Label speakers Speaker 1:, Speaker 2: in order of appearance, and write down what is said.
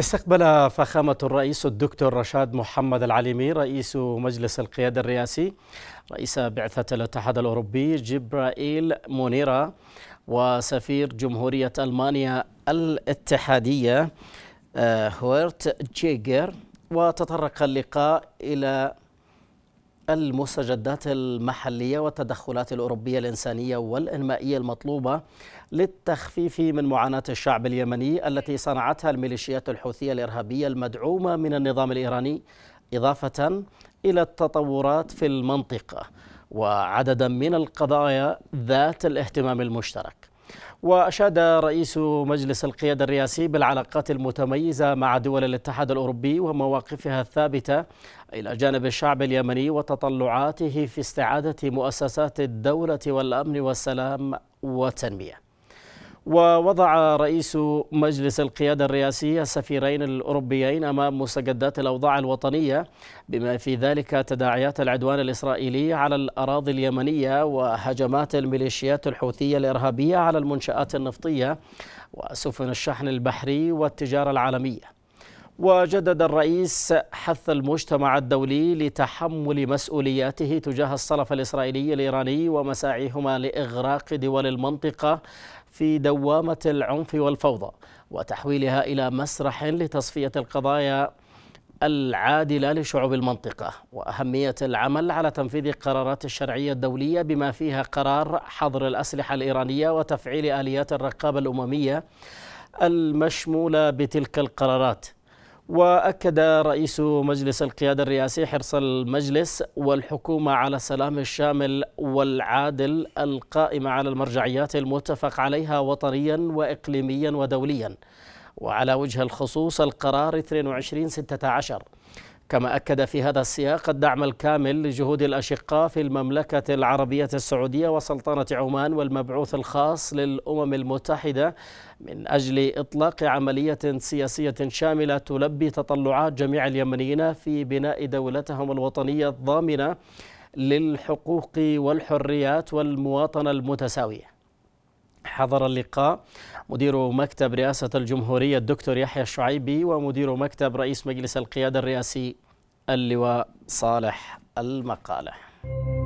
Speaker 1: استقبل فخامة الرئيس الدكتور رشاد محمد العليمي رئيس مجلس القيادة الرئاسي رئيس بعثة الاتحاد الأوروبي جبرائيل مونيرا وسفير جمهورية ألمانيا الاتحادية آه، هورت جيجر وتطرق اللقاء إلى المستجدات المحلية والتدخلات الأوروبية الإنسانية والإنمائية المطلوبة للتخفيف من معاناة الشعب اليمني التي صنعتها الميليشيات الحوثية الإرهابية المدعومة من النظام الإيراني إضافة إلى التطورات في المنطقة وعددا من القضايا ذات الاهتمام المشترك وأشاد رئيس مجلس القيادة الرئاسي بالعلاقات المتميزة مع دول الاتحاد الأوروبي ومواقفها الثابتة إلى جانب الشعب اليمني وتطلعاته في استعادة مؤسسات الدولة والأمن والسلام والتنمية ووضع رئيس مجلس القيادة الرئاسي السفيرين الأوروبيين أمام مستجدات الأوضاع الوطنية بما في ذلك تداعيات العدوان الإسرائيلي على الأراضي اليمنية وهجمات الميليشيات الحوثية الإرهابية على المنشآت النفطية وسفن الشحن البحري والتجارة العالمية وجدد الرئيس حث المجتمع الدولي لتحمل مسؤولياته تجاه الصلف الإسرائيلي الإيراني ومساعيهما لإغراق دول المنطقة في دوامة العنف والفوضى وتحويلها إلى مسرح لتصفية القضايا العادلة لشعوب المنطقة وأهمية العمل على تنفيذ قرارات الشرعية الدولية بما فيها قرار حظر الأسلحة الإيرانية وتفعيل آليات الرقابة الأممية المشمولة بتلك القرارات وأكد رئيس مجلس القيادة الرئاسي حرص المجلس والحكومة على السلام الشامل والعادل القائم على المرجعيات المتفق عليها وطنيا وإقليميا ودوليا وعلى وجه الخصوص القرار 2216 كما أكد في هذا السياق الدعم الكامل لجهود الأشقاء في المملكة العربية السعودية وسلطنة عمان والمبعوث الخاص للأمم المتحدة من أجل إطلاق عملية سياسية شاملة تلبي تطلعات جميع اليمنيين في بناء دولتهم الوطنية الضامنة للحقوق والحريات والمواطنة المتساوية حضر اللقاء مدير مكتب رئاسة الجمهورية الدكتور يحيى الشعيبي ومدير مكتب رئيس مجلس القيادة الرئاسي اللواء صالح المقالة